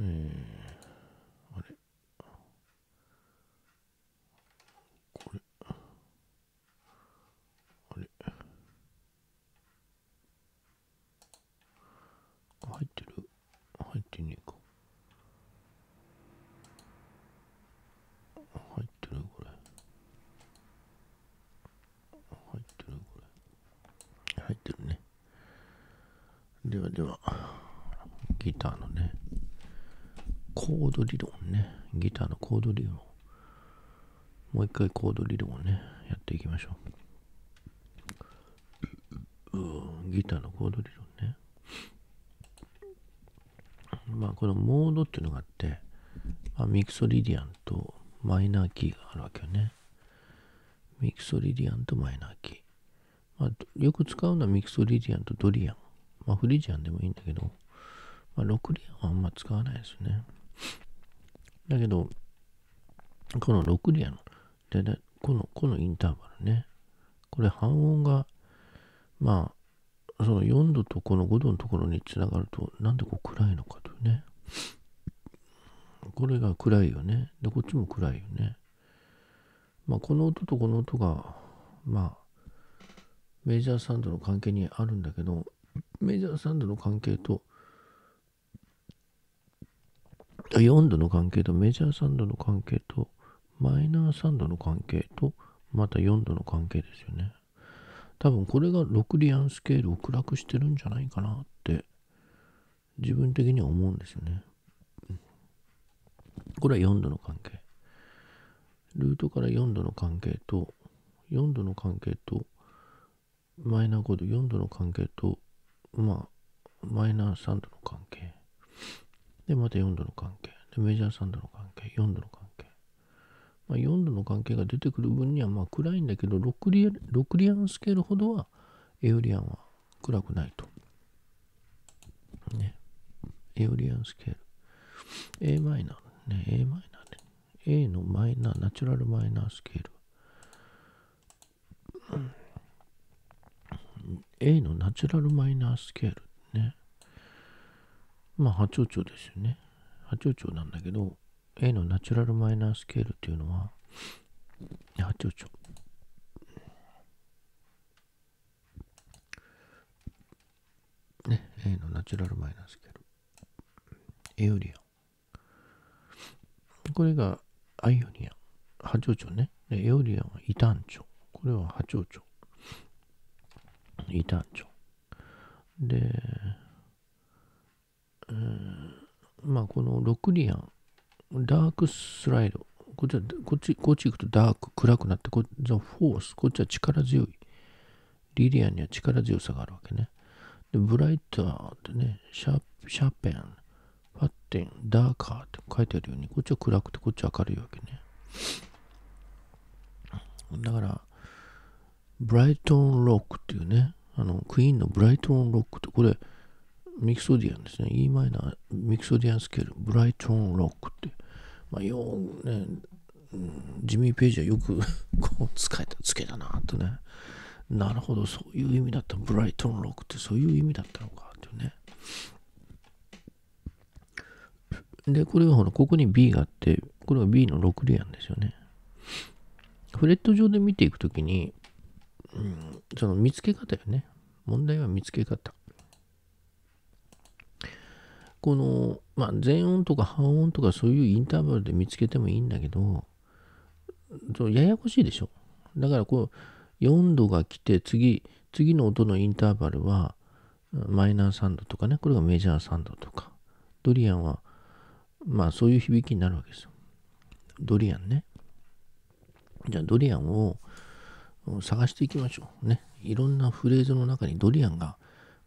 えー、あれこれあれ入ってる入ってねえか入ってるこれ入ってるこれ入ってるねではではギターのねコード理論ね。ギターのコード理論。もう一回コード理論をね、やっていきましょう。うギターのコード理論ね。まあ、このモードっていうのがあって、まあ、ミクソリディアンとマイナーキーがあるわけよね。ミクソリディアンとマイナーキー。まあ、よく使うのはミクソリディアンとドリアン。まあ、フリジアンでもいいんだけど、まあ、リアンはあんま使わないですね。だけど、この6リアの、でね、この、このインターバルね、これ半音が、まあ、その4度とこの5度のところにつながると、なんでこう暗いのかというね。これが暗いよね。で、こっちも暗いよね。まあ、この音とこの音が、まあ、メジャーサンドの関係にあるんだけど、メジャーサンドの関係と、4度の関係とメジャー3度の関係とマイナー3度の関係とまた4度の関係ですよね。多分これが6リアンスケールを暗くしてるんじゃないかなって自分的には思うんですよね。これは4度の関係。ルートから4度の関係と4度の関係とマイナー5度4度の関係とまあマイナー3度の関係。で、また4度の関係。で、メジャー3度の関係、4度の関係。まあ、4度の関係が出てくる分には、まあ、暗いんだけど6リ、6リアンスケールほどは、エオリアンは暗くないと。ね。エオリアンスケール。a マイナーね。a マイナーね。a のマイナー、ナチュラルマイナースケール。A のナチュラルマイナースケールまあ波長長ですよね波長長なんだけど A のナチュラルマイナースケールっていうのは波長長ね A のナチュラルマイナースケールエオリアンこれがアイオニアン波長長ねエオリアンは異端長これは波長長異端長でえー、まあこのロクリアン、ダークスライド。こっちは、こっち、こっち行くとダーク、暗くなって、こザ・フォース、こっちは力強い。リリアンには力強さがあるわけね。で、ブライターってね、シャシャーペン、ファッテン、ダーカーって書いてあるように、こっちは暗くて、こっちは明るいわけね。だから、ブライトン・ロックっていうね、あの、クイーンのブライトン・ロックって、これ、ミクソディアンですね。e マイナー、ミクソディアンスケール、ブライトンロックって。まあ、ようね、ジミー・ページはよく こう使えた、つけたなとね。なるほど、そういう意味だった。ブライトンロックってそういう意味だったのかっていうね。で、これはほら、ここに B があって、これは B の6リアンですよね。フレット上で見ていくときに、うん、その見つけ方よね。問題は見つけ方。この、まあ、全音とか半音とかそういうインターバルで見つけてもいいんだけど、ややこしいでしょ。だからこう、4度が来て、次、次の音のインターバルは、マイナー3度とかね、これがメジャー3度とか、ドリアンは、まあそういう響きになるわけですよ。ドリアンね。じゃあドリアンを探していきましょう。ね。いろんなフレーズの中にドリアンが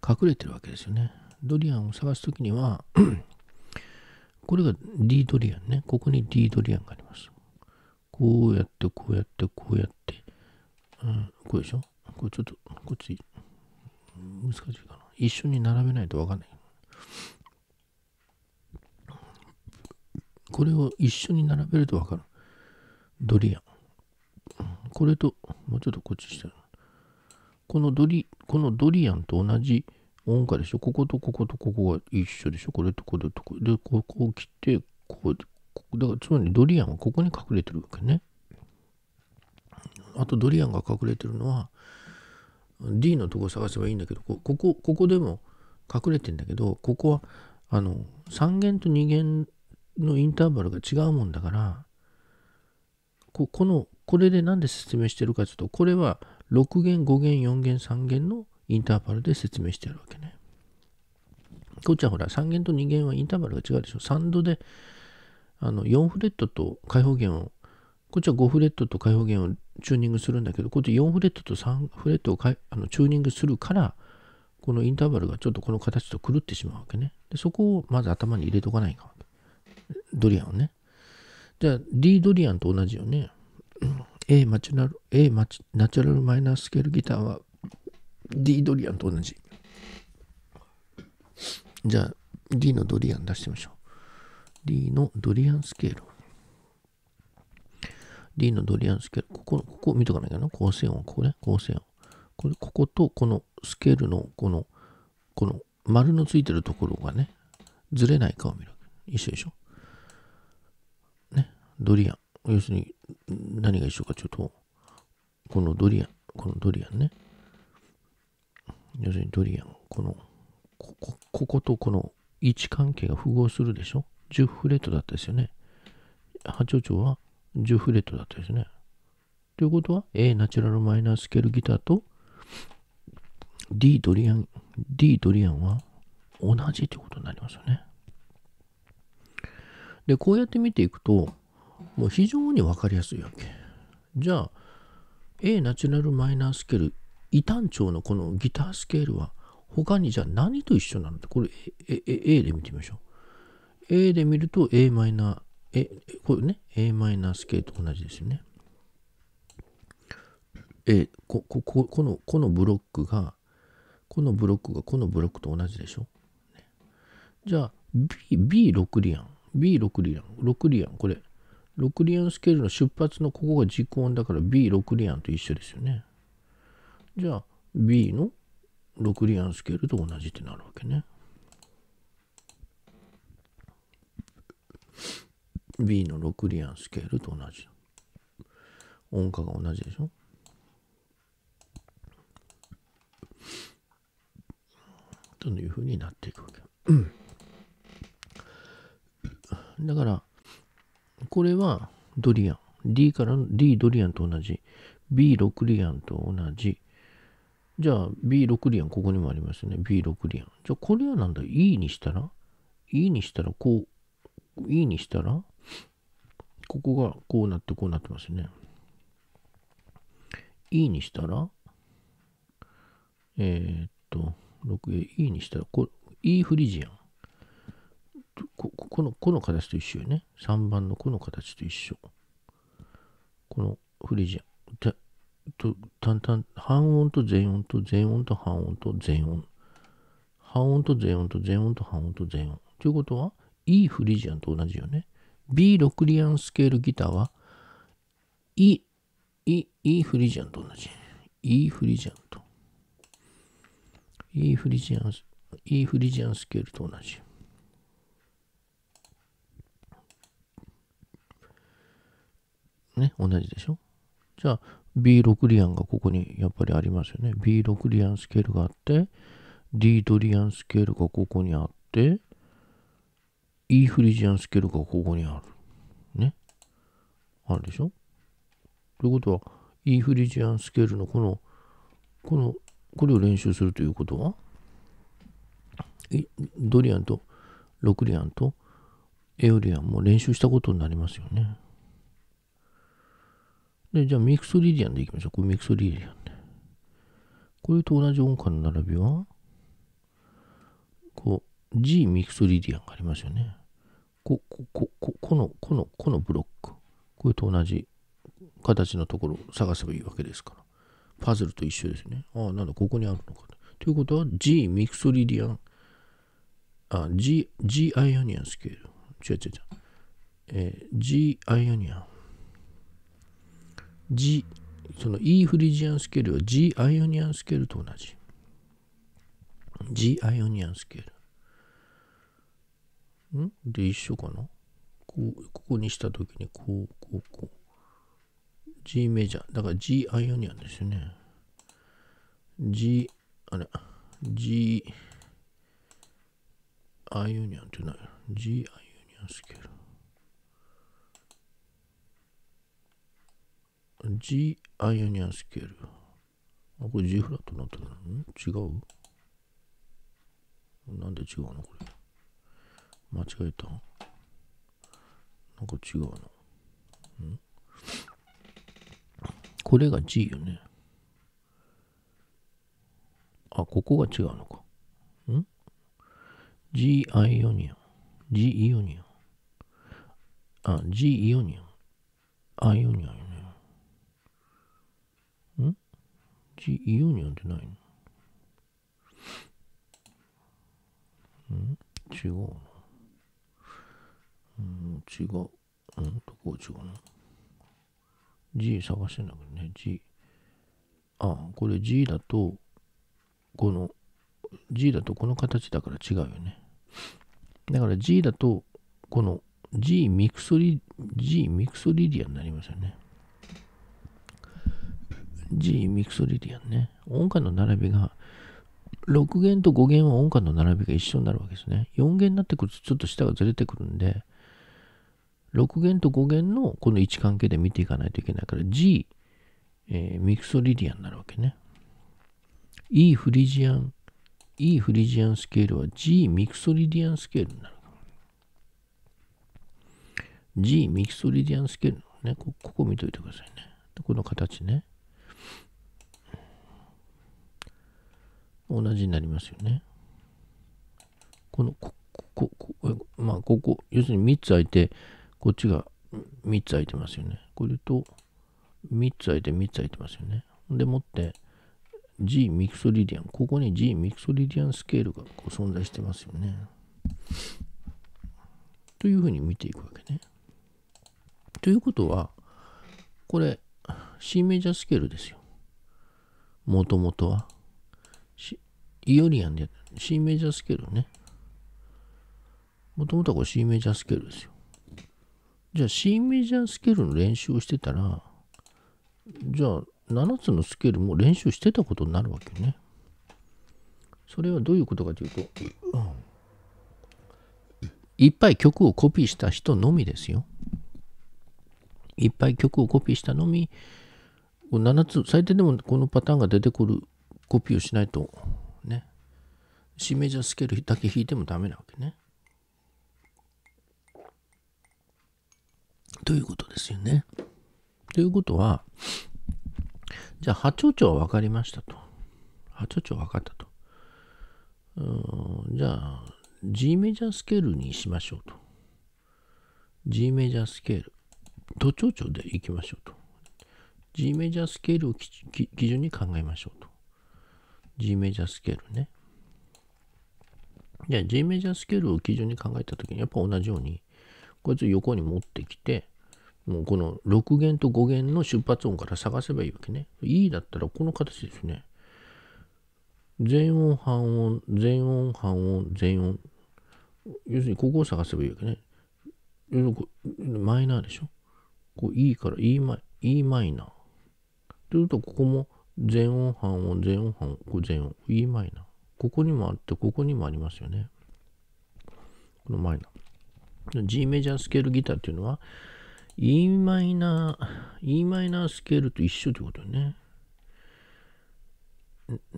隠れてるわけですよね。ドリアンを探すときには これが D ドリアンね。ここに D ドリアンがあります。こうやって、こうやって、こうやって。うん、こうでしょこれちょっと、こっち、難しいかな。一緒に並べないとわかんない。これを一緒に並べるとわかる。ドリアン。これと、もうちょっとこっちしてこのドリ、このドリアンと同じ音階でしょこことこことここが一緒でしょこれとこれとこれ。で、ここを切って、ここ、ここだからつまりドリアンはここに隠れてるわけね。あとドリアンが隠れてるのは D のとこ探せばいいんだけど、ここ、ここでも隠れてんだけど、ここはあの3弦と2弦のインターバルが違うもんだから、ここの、これで何で説明してるかというと、これは6弦、5弦、4弦、3弦のインターバルで説明してるわけね。こっちはほら、3弦と2弦はインターバルが違うでしょ。3度で、あの、4フレットと開放弦を、こっちは5フレットと開放弦をチューニングするんだけど、こっち4フレットと3フレットをあのチューニングするから、このインターバルがちょっとこの形と狂ってしまうわけね。でそこをまず頭に入れとかないか。ドリアンをね。じゃあ D ドリアンと同じよね。A マチュラル、A マチナチュラルマイナースケールギターは D ドリアンと同じ。じゃあ D のドリアン出してみましょう。D のドリアンスケール。D のドリアンスケール。ここ、ここ見とかないかな。構成音、ここね。構成音。これ、こことこのスケールのこの、この丸のついてるところがね、ずれないかを見る。一緒でしょ。ね。ドリアン。要するに、何が一緒かちょっと、このドリアン。このドリアンね。要するにドリアン、この、こここことこの位置関係が符合するでしょ ?10 フレットだったですよね。波長長は10フレットだったですね。ということは A ナチュラルマイナースケールギターと D ドリアン、D ドリアンは同じということになりますよね。で、こうやって見ていくと、もう非常に分かりやすいわけ。じゃあ、A ナチュラルマイナースケール異端調のこのギタースケールは他にじゃあ何と一緒なのこれ A, A, A で見てみましょう。A で見ると a マイナー、A、これね、a マイナースケールと同じですよね。A ここここの、このブロックが、このブロックがこのブロックと同じでしょ。じゃあ B、B6 リアン。B6 リアン。6リアン。これ。6リアンスケールの出発のここが軸音だから B6 リアンと一緒ですよね。じゃあ B の6リアンスケールと同じってなるわけね。B の6リアンスケールと同じ。音価が同じでしょというふうになっていくわけ。だから、これはドリアン。D からの D ドリアンと同じ。B 6リアンと同じ。じゃあ B6 リアン、ここにもありますね。B6 リアン。じゃあこれはなんだ ?E にしたら ?E にしたらこう、E にしたらここがこうなってこうなってますね。E にしたらえー、っと、6A、E にしたらこ E フリジアン。ここの、この形と一緒よね。3番のこの形と一緒。このフリジアン。と、単単、半音と全音と全音と半音と全音。半音と全音と全音と半音と全音。ということは、E フリジアンと同じよね。B6 リアンスケールギターは、E、E、E フリジアンと同じ。E フリジアンと。E フリジアン、E フリジアンスケールと同じ。ね、同じでしょじゃあ、B6 リアンがここにやっぱりありますよね。B6 リアンスケールがあって、D ドリアンスケールがここにあって、E フリジアンスケールがここにある。ね。あるでしょということは、E フリジアンスケールのこの、この、これを練習するということは、ドリアンと6リアンとエオリアンも練習したことになりますよね。で、じゃあミクスリディアンでいきましょう。これミクスリディアンで。これと同じ音感の並びは、こう、G ミクスリディアンがありますよね。こ、こ、こ、ここの、この、このブロック。これと同じ形のところを探せばいいわけですから。パズルと一緒ですね。ああ、なんだ、ここにあるのか。ということは G ミクソリディアン、あ、G、G アイオニアンスケール。違う違う違う。えー、G アイオニアン。G、その E フリジアンスケールは G アイオニアンスケールと同じ。G アイオニアンスケール。んで、一緒かなこう、ここにしたときに、こう、こう、こう。G メジャー。だから G アイオニアンですよね。G、あれ、G アイオニアンってな G アイオニアンスケール。G アイオニアンスケール。あ、これ G フラットになってるの違うなんで違うのこれ。間違えたなんか違うな。んこれが G よね。あ、ここが違うのか。ん ?G アイオニアン。G イオニアン。あ、G イオニアン。アイオニアンちイオニアンってないのん違うな。うん、違う。うん、どこ違うな。G 探してんだけどね、G。あ、これ G だと、この、G だとこの形だから違うよね。だから G だと、この G ミクソリ、G ミクソリディアになりますよね。G ミクソリディアンね。音感の並びが、6弦と5弦は音感の並びが一緒になるわけですね。4弦になってくるとちょっと下がずれてくるんで、6弦と5弦のこの位置関係で見ていかないといけないから G、えー、ミクソリディアンになるわけね。E フリジアン、E フリジアンスケールは G ミクソリディアンスケールになる。G ミクソリディアンスケールのね、ここ見といてくださいね。この形ね。同じになりますよね。この、こ、こ、こ、まあ、ここ、要するに3つ空いて、こっちが3つ空いてますよね。これと、3つ空いて3つ空いてますよね。でもって、G ミクソリディアン。ここに G ミクソリディアンスケールがこう存在してますよね。というふうに見ていくわけね。ということは、これ、C メジャースケールですよ。もともとは。イオリアンで C メジャースケールね。もともとはこれ C メジャースケールですよ。じゃあ C メジャースケールの練習をしてたら、じゃあ7つのスケールも練習してたことになるわけね。それはどういうことかというと、いっぱい曲をコピーした人のみですよ。いっぱい曲をコピーしたのみ、7つ、最低でもこのパターンが出てくるコピーをしないと C メジャースケールだけ弾いてもダメなわけね。ということですよね。ということは、じゃあ波長長は分かりましたと。波長長は分かったと。うんじゃあ G メジャースケールにしましょうと。G メジャースケール。都長長でいきましょうと。G メジャースケールを基準に考えましょうと。G メジャースケールね。じゃあ G メジャースケールを基準に考えた時に、やっぱ同じように、こいつ横に持ってきて、もうこの6弦と5弦の出発音から探せばいいわけね。E だったらこの形ですね。全音、半音、全音、半音、全音。要するにここを探せばいいわけね。マイナーでしょ。こう E から E マイ、e マイナー。というと、ここも全音、半音、全音、半音、これ全音、E マイナー。ここにもあって、ここにもありますよね。このマイナー。G メジャースケールギターっていうのは、E マイナー、E マイナースケールと一緒ってことよね。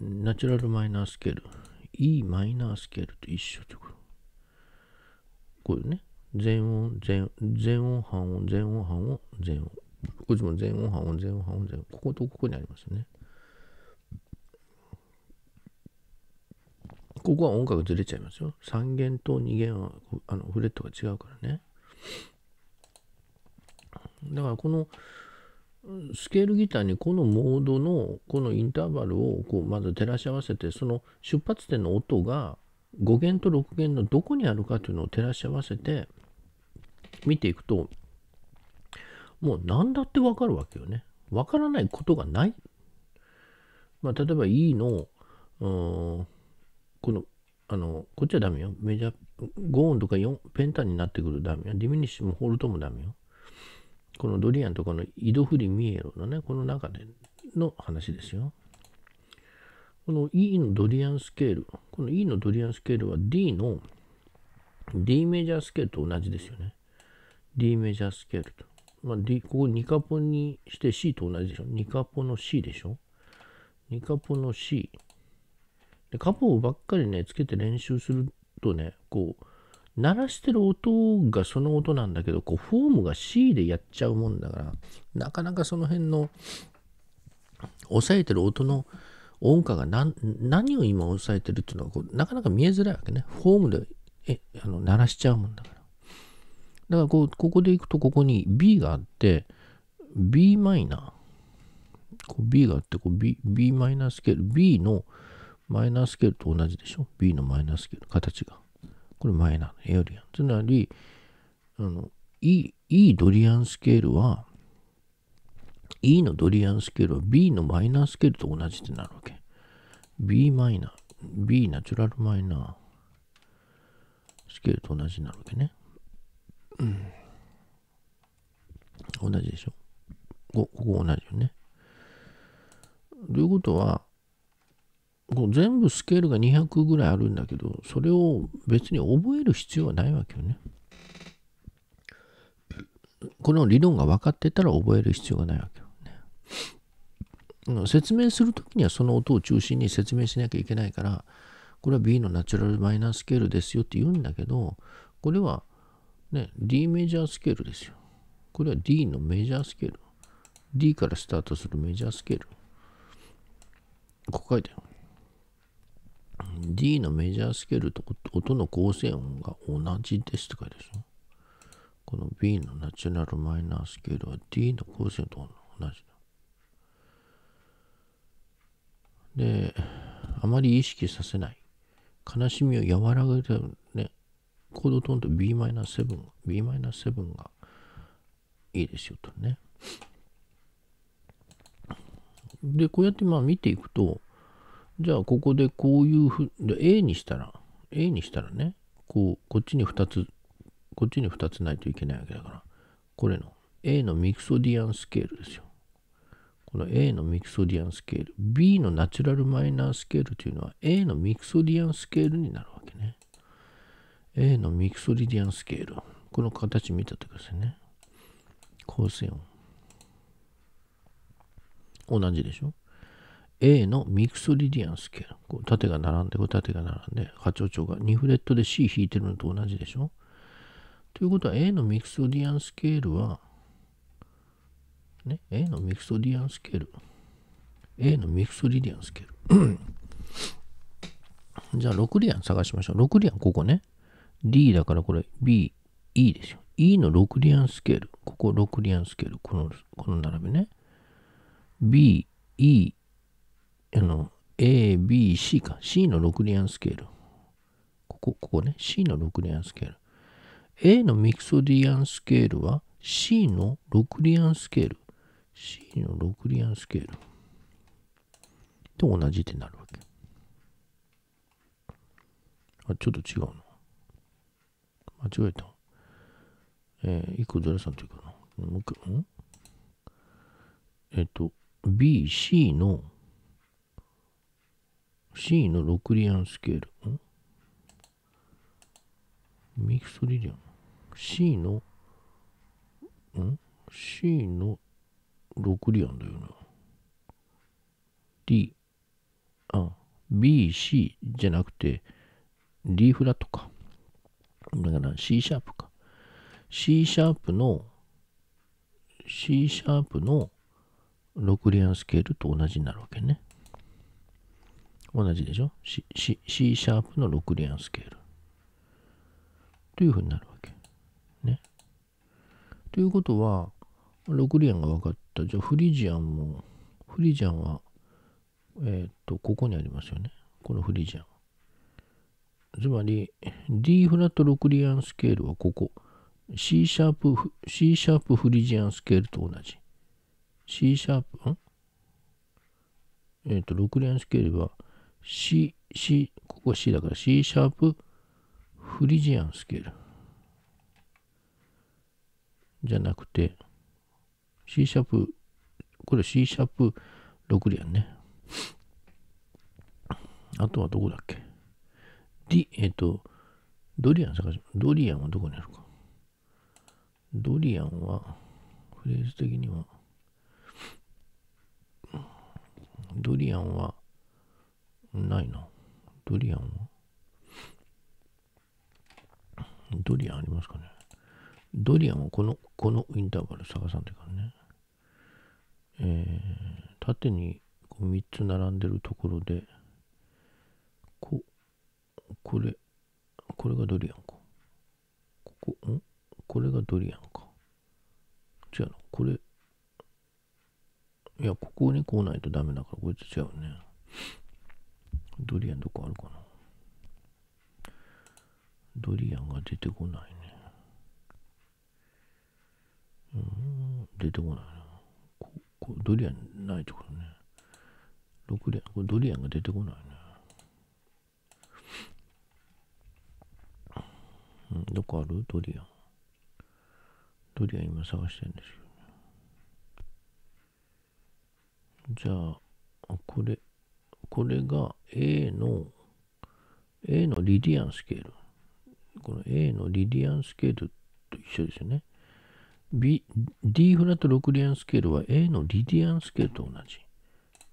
ナチュラルマイナースケール。E マイナースケールと一緒ってこと。こういうね。全音、全、全音半音、全音半音、全音。こっちも全音半音、全音半音、全音。こことここにありますよね。ここは音楽ずれちゃいますよ。3弦と2弦はあのフレットが違うからね。だからこのスケールギターにこのモードのこのインターバルをこうまず照らし合わせてその出発点の音が5弦と6弦のどこにあるかというのを照らし合わせて見ていくともう何だってわかるわけよね。わからないことがない。まあ、例えば E の、うんこの、あの、こっちはダメよ。メジャー、5音とか4、ペンタンになってくるとダメよ。ディミニッシュもホールトもダメよ。このドリアンとかの井戸振りミエロのね、この中での話ですよ。この E のドリアンスケール、この E のドリアンスケールは D の D メジャースケールと同じですよね。D メジャースケールと。まあ、D、ここ2カポにして C と同じでしょ。2カポの C でしょ。2カポの C。で、カポーばっかりね、つけて練習するとね、こう、鳴らしてる音がその音なんだけど、こう、フォームが C でやっちゃうもんだから、なかなかその辺の、抑えてる音の音感が何何を今押さえてるっていうのがこう、なかなか見えづらいわけね。フォームで、え、あの、鳴らしちゃうもんだから。だからこう、ここで行くと、ここに B があって、b マイナー。B があってこう B、b マイナスケール、B のマイナースケールと同じでしょ ?B のマイナースケール、形が。これマイナーエオリアン。つまり、あの、E、E ドリアンスケールは、E のドリアンスケールは B のマイナースケールと同じってなるわけ。B マイナー、B ナチュラルマイナースケールと同じになるわけね。うん。同じでしょこここ同じよね。ということは、こう全部スケールが200ぐらいあるんだけど、それを別に覚える必要はないわけよね。この理論が分かってたら覚える必要がないわけよね。説明する時にはその音を中心に説明しなきゃいけないから、これは B のナチュラルマイナースケールですよって言うんだけど、これは、ね、D メジャースケールですよ。これは D のメジャースケール。D からスタートするメジャースケール。ここ書いてある。D のメジャースケールと音の構成音が同じですって書いてあるでしょこの B のナチュラルマイナースケールは D の構成音と同じで、あまり意識させない。悲しみを和らげてね、コードトーンと Bm7、Bm7 がいいですよとね。で、こうやってまあ見ていくと、じゃあここでこういうふう A にしたら A にしたらねこうこっちに2つこっちに2つないといけないわけだからこれの A のミクソディアンスケールですよこの A のミクソディアンスケール B のナチュラルマイナースケールというのは A のミクソディアンスケールになるわけね A のミクソディアンスケールこの形見ってくださいね構成音同じでしょ A のミクソリディアンスル。こう縦が並んで、こう縦が並んで、波長長が2フレットで C 弾いてるのと同じでしょということは A のミクソディアンスケールは、ね、A のミクソディアンスケール。A のミクソリディアンスケール。じゃあ6リアン探しましょう。6リアンここね。D だからこれ B、E ですよ。E の6リアンスケール。ここ6リアンスケール。このこの並びね。B、E、あの、A、B、C か。C の6リアンスケール。ここ、ここね。C の6リアンスケール。A のミクソディアンスケールは C の6リアンスケール。C の6リアンスケール。と同じってなるわけ。あ、ちょっと違うな。間違えた。えー、1個ずらさんというかな。もう一回、んえっ、と、B、C の C の6リアンスケール。ミクスリリアン。C の、ん ?C の6リアンだよな。D、あ、B、C じゃなくて D フラットか。だから C シャープか。C シャープの、C シャープの6リアンスケールと同じになるわけね。同じでしょ C, C, ?C シャープの6連スケール。というふうになるわけ。ね。ということは、6連が分かった。じゃあフリジアンも、フリジアンは、えっ、ー、と、ここにありますよね。このフリジアン。つまり D フラット6リアンスケールはここ C シャープ C シャープフリジアンスケールと同じ C シャープんえっ、ー、と6リアンスケールは C、C、ここ C だから C シャープフリジアンスケール。じゃなくて、C シャープ、これ C シャープ6リアンね。あとはどこだっけ ?D、えっ、ー、と、ドリアン探し、ドリアンはどこにあるか。ドリアンは、フレーズ的には、ドリアンは、ないな。ドリアンはドリアンありますかねドリアンをこの、このインターバル探さんというかね。えー、縦にこう3つ並んでるところで、こ、これ、これがドリアンか。ここ、んこれがドリアンか。違うのこれ、いや、ここに来ないとダメだから、こいつ違うね。ドリアンどこあるかなドリアンが出てこないね。うん、出てこないな。ここドリアンないってことね。6連、これドリアンが出てこないね。うん、どこあるドリアン。ドリアン今探してるんですよ、じゃあ、これ。これが A の、A のリディアンスケール。この A のリディアンスケールと一緒ですよね。B、D フラット6リアンスケールは A のリディアンスケールと同じ。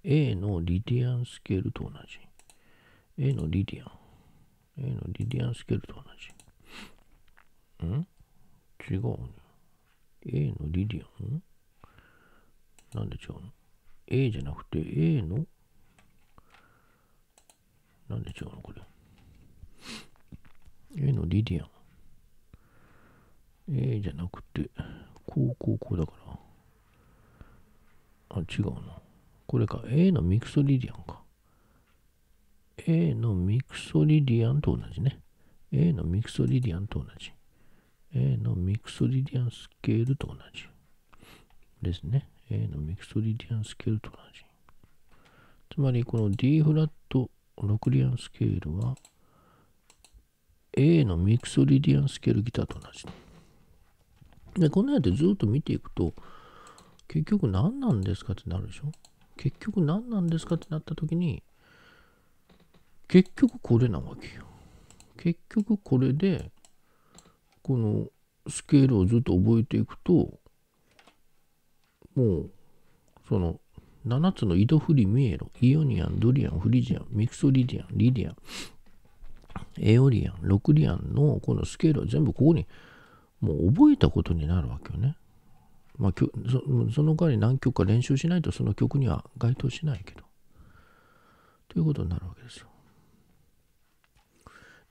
A のリディアンスケールと同じ。A のリディアン。A のリディアンスケールと同じ。ん違うね。A のリディアンなんで違うの ?A じゃなくて A のなんで違うのこれ。A のリディアン。A じゃなくて、こうこうこうだから。あ、違うな。これか。A のミクソリディアンか。A のミクソリディアンと同じね。A のミクソリディアンと同じ。A のミクソリディアンスケールと同じ。ですね。A のミクソリディアンスケールと同じ。つまり、この D フラットクリアンスケールは A のミクソリディアンスケールギターと同じ。で、この絵やってずっと見ていくと、結局何なんですかってなるでしょ結局何なんですかってなった時に、結局これなわけよ。結局これで、このスケールをずっと覚えていくと、もう、その7つのイドフリ、ミエロ、イオニアン、ドリアン、フリジアン、ミクソリディアン、リディアン、エオリアン、ロクリアンのこのスケールは全部ここにもう覚えたことになるわけよね。まあ、そその代わり何曲か練習しないとその曲には該当しないけど。ということになるわけですよ。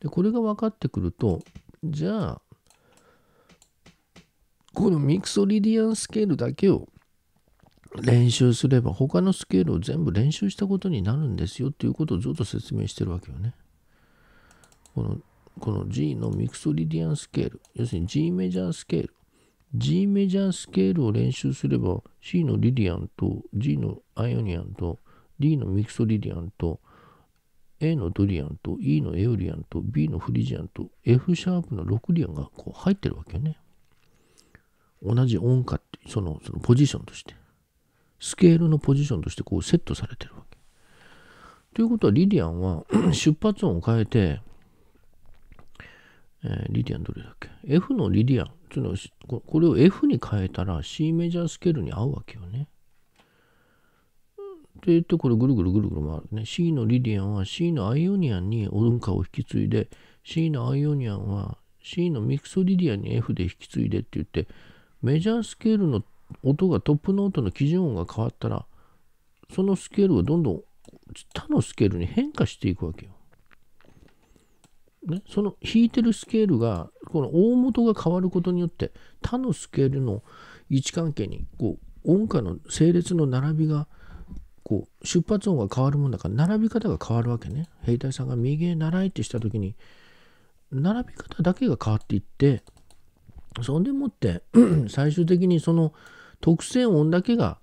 でこれが分かってくるとじゃあこのミクソリディアンスケールだけを練習すれば他のスケールを全部練習したことになるんですよっていうことをずっと説明してるわけよね。このこの G のミクソリディアンスケール、要するに G メジャースケール。G メジャースケールを練習すれば C のリディアンと G のアイオニアンと D のミクソリディアンと A のドリアンと E のエオリアンと B のフリジアンと F シャープの6リアンがこう入ってるわけよね。同じ音階ってそのそのポジションとして。スケールのポジションとしてこうセットされてるわけ。ということはリディアンは 出発音を変えて、えー、リディアンどれだっけ ?F のリディアンつのこれを F に変えたら C メジャースケールに合うわけよね。って言ってこれぐるぐるぐるぐる回るね。C のリディアンは C のアイオニアンに音歌を引き継いで C のアイオニアンは C のミクソリディアンに F で引き継いでって言ってメジャースケールの音がトップノートの基準音が変わったらそのスケールがどんどん他のスケールに変化していくわけよ。ね、その弾いてるスケールがこの大元が変わることによって他のスケールの位置関係にこう音階の整列の並びがこう出発音が変わるもんだから並び方が変わるわけね。兵隊さんが右へ習いってした時に並び方だけが変わっていってそんでもって 最終的にその特性音だけが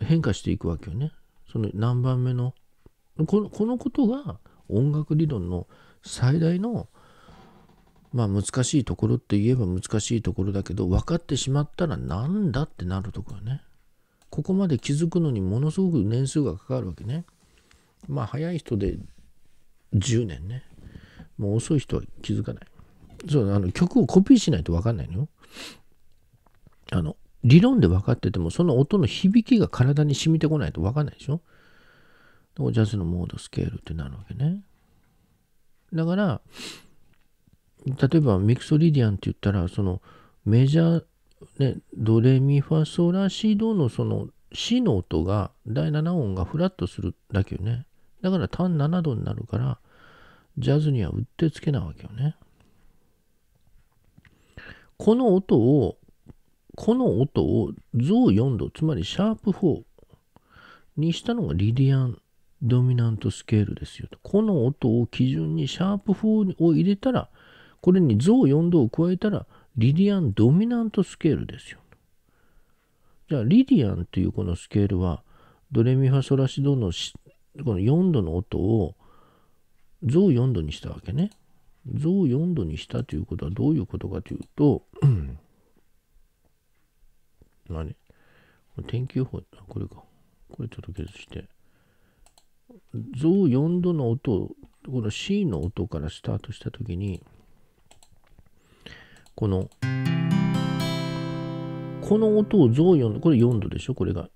変化していくわけよね。その何番目のこのこのことが音楽理論の最大のまあ難しいところって言えば難しいところだけど分かってしまったらなんだってなるところね。ここまで気づくのにものすごく年数がかかるわけね。まあ早い人で10年ね。もう遅い人は気づかない。そうあの曲をコピーしないと分かんないのよ。あの理論で分かっててもその音の響きが体に染みてこないと分かんないでしょジャズのモードスケールってなるわけねだから例えばミクソリディアンって言ったらそのメジャーねドレミファソラシドのその死の音が第7音がフラットするだけよねだから単7度になるからジャズにはうってつけなわけよねこの音をこの音を増4度、つまりシャープ4にしたのがリディアンドミナントスケールですよと。この音を基準にシャープ4を入れたら、これに増4度を加えたら、リディアンドミナントスケールですよ。じゃあ、リディアンというこのスケールは、ドレミファソラシドのこの4度の音を増4度にしたわけね。増4度にしたということはどういうことかというと、あこれ天気予報、これか。これちょっと削して。ウ4度の音を、この C の音からスタートしたときに、この、この音をウ4度、これ4度でしょ、これが。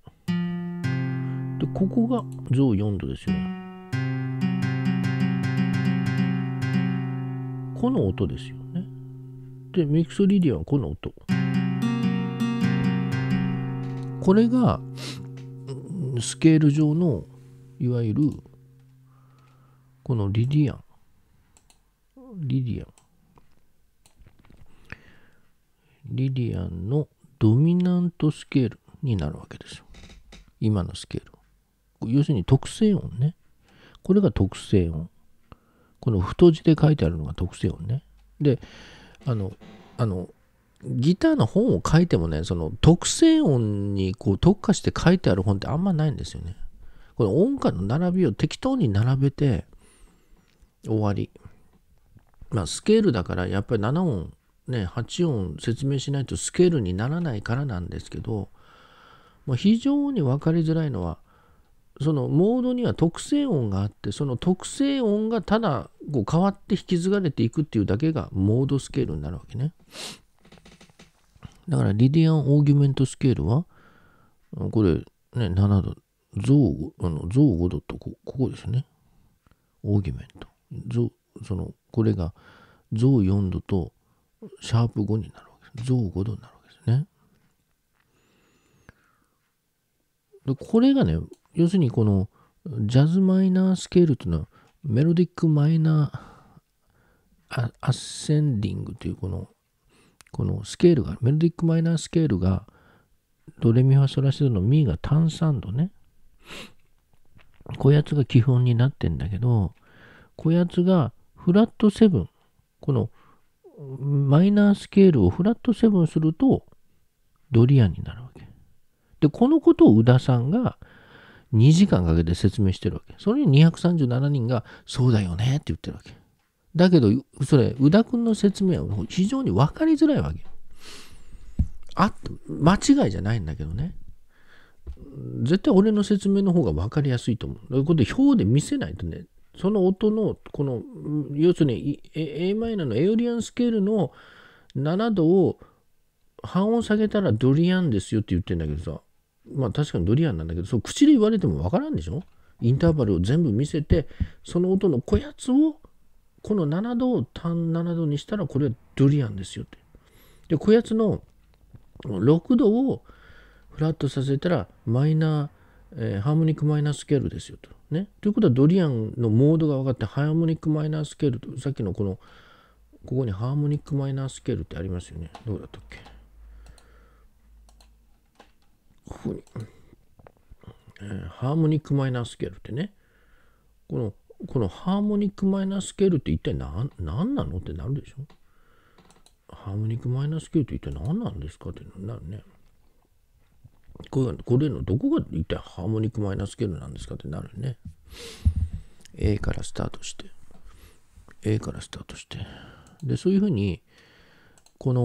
で、ここがウ4度ですよね。この音ですよね。で、ミクソリディアはこの音。これがスケール上のいわゆるこのリディアンリディアンリディアンのドミナントスケールになるわけですよ今のスケール要するに特性音ねこれが特性音この太字で書いてあるのが特性音ねであのあのギターの本を書いてもね、その特性音にこう特化して書いてある本ってあんまないんですよね。この音感の並びを適当に並べて終わり。まあスケールだからやっぱり7音、ね、8音説明しないとスケールにならないからなんですけど、まあ、非常に分かりづらいのは、そのモードには特性音があってその特性音がただこう変わって引き継がれていくっていうだけがモードスケールになるわけね。だからリディアンオーギュメントスケールは、これ、ね、7度、増あの増5度とこ、ここですね。オーギュメント。増、その、これが増4度とシャープ5になるわけです。増5度になるわけですね。でこれがね、要するにこのジャズマイナースケールというのはメロディックマイナーアッセンディングというこのこのスケールが、メロディックマイナースケールが、ドレミファソラシドのミーが単三度ね。こやつが基本になってんだけど、こやつがフラットセブン、このマイナースケールをフラットセブンすると、ドリアンになるわけ。で、このことを宇田さんが2時間かけて説明してるわけ。それに237人が、そうだよねって言ってるわけ。だけど、それ、宇田くんの説明は非常に分かりづらいわけ。あ、間違いじゃないんだけどね。絶対俺の説明の方が分かりやすいと思う。ということで、表で見せないとね、その音の、この、要するに a マイナーのエオリアンスケールの7度を半音下げたらドリアンですよって言ってんだけどさ、まあ確かにドリアンなんだけど、そう口で言われても分からんでしょインターバルを全部見せて、その音のこやつをこの7度を単7度にしたらこれはドリアンですよって。でこやつの6度をフラットさせたらマイナー、えー、ハーモニックマイナースケールですよと。ね、ということはドリアンのモードが分かってハーモニックマイナースケールとさっきのこのここにハーモニックマイナースケールってありますよね。どうだったっけここに、えー、ハーモニックマイナースケールってねこのこのハーモニックマイナスケールって一体何何なのってなるでしょハーモニックマイナスケールって一体何なんですかってなるね。これこれのどこが一体ハーモニックマイナスケールなんですかってなるね。A からスタートして、A からスタートして。で、そういうふうに、この